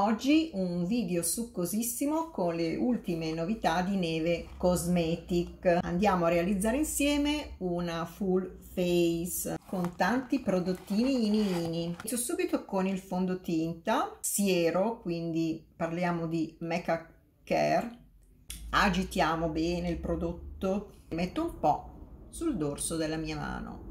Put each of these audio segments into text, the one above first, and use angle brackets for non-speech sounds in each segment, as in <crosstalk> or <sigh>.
Oggi un video succosissimo con le ultime novità di Neve Cosmetic. Andiamo a realizzare insieme una full face con tanti prodottini ini ini. Inizio subito con il fondotinta siero, quindi parliamo di make care. Agitiamo bene il prodotto, metto un po' sul dorso della mia mano.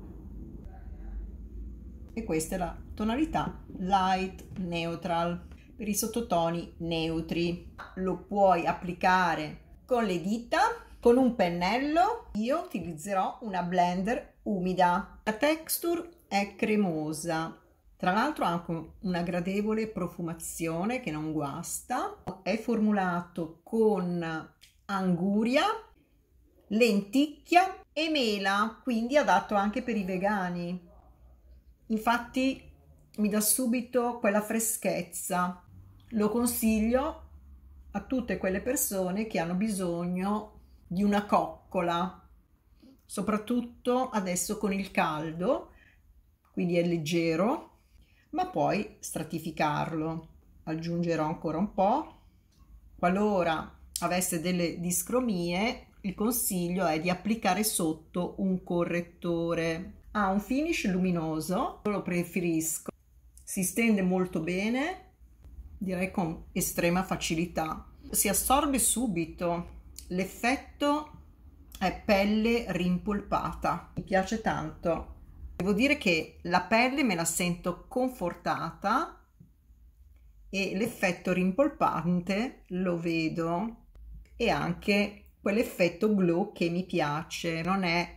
E questa è la tonalità light neutral per i sottotoni neutri. Lo puoi applicare con le dita, con un pennello. Io utilizzerò una blender umida. La texture è cremosa. Tra l'altro ha anche una gradevole profumazione che non guasta. È formulato con anguria, lenticchia e mela, quindi adatto anche per i vegani. Infatti mi dà subito quella freschezza lo consiglio a tutte quelle persone che hanno bisogno di una coccola, soprattutto adesso con il caldo, quindi è leggero, ma poi stratificarlo. Aggiungerò ancora un po'. Qualora avesse delle discromie, il consiglio è di applicare sotto un correttore. Ha un finish luminoso, lo preferisco. Si stende molto bene direi con estrema facilità. Si assorbe subito, l'effetto è pelle rimpolpata, mi piace tanto. Devo dire che la pelle me la sento confortata e l'effetto rimpolpante lo vedo e anche quell'effetto glow che mi piace, non è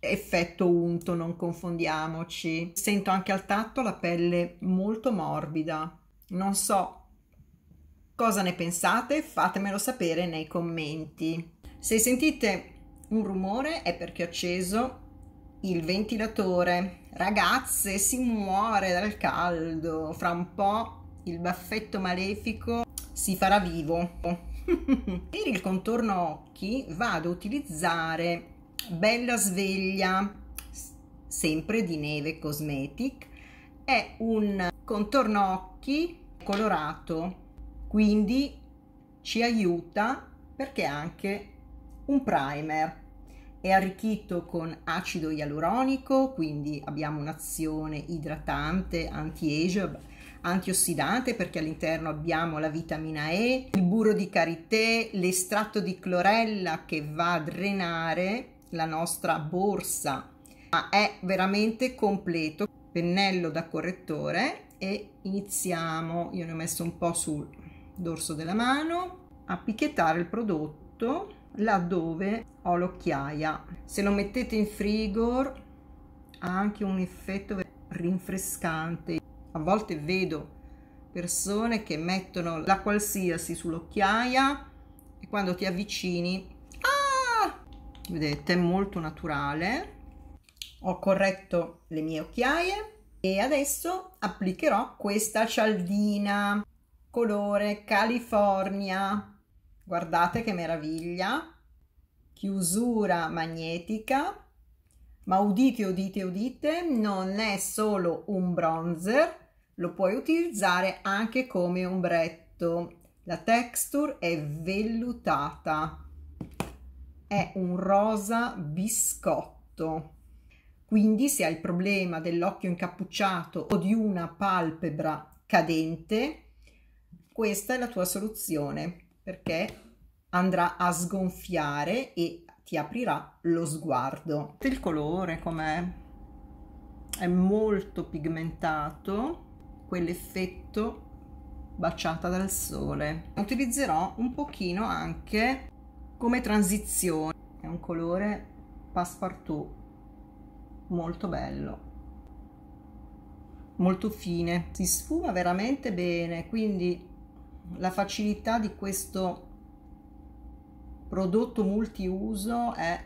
effetto unto, non confondiamoci. Sento anche al tatto la pelle molto morbida, non so cosa ne pensate, fatemelo sapere nei commenti. Se sentite un rumore è perché ho acceso il ventilatore. Ragazze, si muore dal caldo. Fra un po' il baffetto malefico si farà vivo. <laughs> per il contorno occhi vado a utilizzare Bella Sveglia, sempre di Neve Cosmetic, è un contorno occhi colorato quindi ci aiuta perché è anche un primer è arricchito con acido ialuronico quindi abbiamo un'azione idratante anti-age antiossidante perché all'interno abbiamo la vitamina E, il burro di karité, l'estratto di clorella che va a drenare la nostra borsa ma è veramente completo pennello da correttore e iniziamo io ne ho messo un po sul dorso della mano a picchiettare il prodotto laddove ho l'occhiaia se lo mettete in frigo ha anche un effetto rinfrescante a volte vedo persone che mettono la qualsiasi sull'occhiaia e quando ti avvicini ah! vedete è molto naturale ho corretto le mie occhiaie e adesso applicherò questa cialdina colore California. Guardate che meraviglia! Chiusura magnetica. Ma udite, udite, udite, non è solo un bronzer, lo puoi utilizzare anche come ombretto. La texture è vellutata. È un rosa biscotto. Quindi se hai il problema dell'occhio incappucciato o di una palpebra cadente, questa è la tua soluzione perché andrà a sgonfiare e ti aprirà lo sguardo. Il colore com'è? È molto pigmentato, quell'effetto baciata dal sole. Utilizzerò un pochino anche come transizione. È un colore passepartout molto bello molto fine si sfuma veramente bene quindi la facilità di questo prodotto multiuso è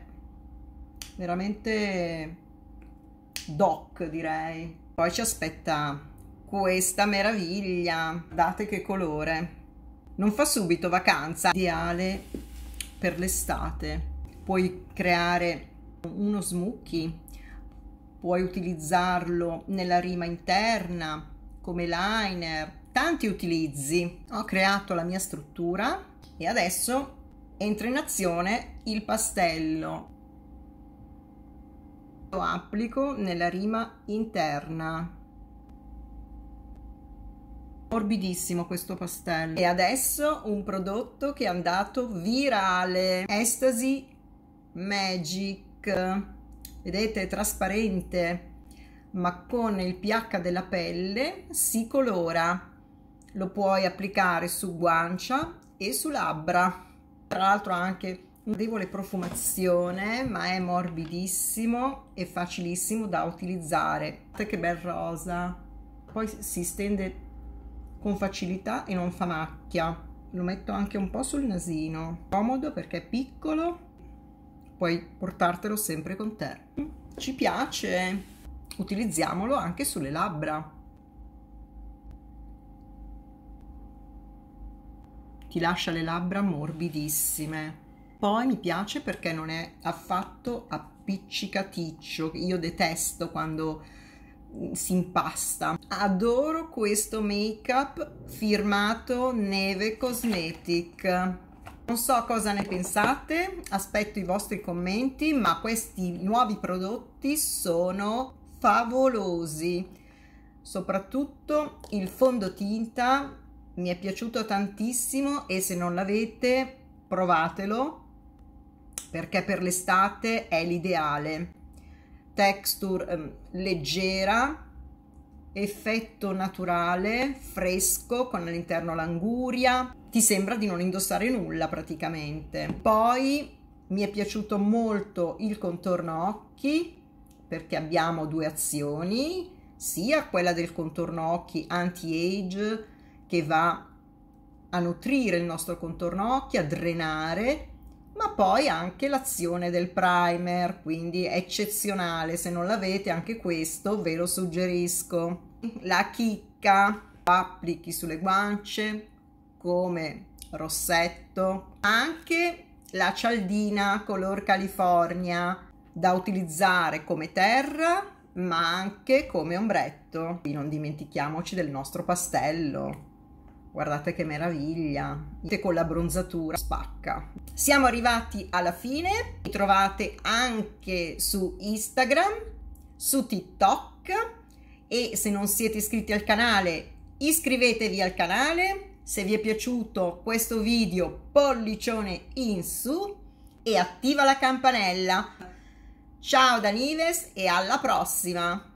veramente doc direi poi ci aspetta questa meraviglia date che colore non fa subito vacanza ideale per l'estate puoi creare uno smoothie puoi utilizzarlo nella rima interna, come liner, tanti utilizzi. Ho creato la mia struttura e adesso entra in azione il pastello. Lo applico nella rima interna. Morbidissimo questo pastello. E adesso un prodotto che è andato virale. Ecstasy Magic vedete, è trasparente, ma con il pH della pelle si colora. Lo puoi applicare su guancia e su labbra. Tra l'altro ha anche debole profumazione, ma è morbidissimo e facilissimo da utilizzare. Guardate Che bel rosa! Poi si stende con facilità e non fa macchia. Lo metto anche un po' sul nasino. Comodo perché è piccolo puoi portartelo sempre con te. Ci piace, utilizziamolo anche sulle labbra. Ti lascia le labbra morbidissime. Poi mi piace perché non è affatto appiccicaticcio. Io detesto quando mm, si impasta. Adoro questo make up firmato Neve Cosmetic. Non so cosa ne pensate, aspetto i vostri commenti, ma questi nuovi prodotti sono favolosi. Soprattutto il fondotinta mi è piaciuto tantissimo e se non l'avete provatelo perché per l'estate è l'ideale. Texture ehm, leggera, effetto naturale, fresco, con all'interno l'anguria, ti sembra di non indossare nulla praticamente. Poi mi è piaciuto molto il contorno occhi perché abbiamo due azioni, sia quella del contorno occhi anti-age che va a nutrire il nostro contorno occhi, a drenare ma poi anche l'azione del primer, quindi eccezionale, se non l'avete anche questo ve lo suggerisco. <laughs> La chicca, applichi sulle guance come rossetto, anche la cialdina color California da utilizzare come terra ma anche come ombretto. non dimentichiamoci del nostro pastello. Guardate che meraviglia, con la bronzatura spacca. Siamo arrivati alla fine, mi trovate anche su Instagram, su TikTok e se non siete iscritti al canale iscrivetevi al canale, se vi è piaciuto questo video pollicione in su e attiva la campanella. Ciao da Nives e alla prossima!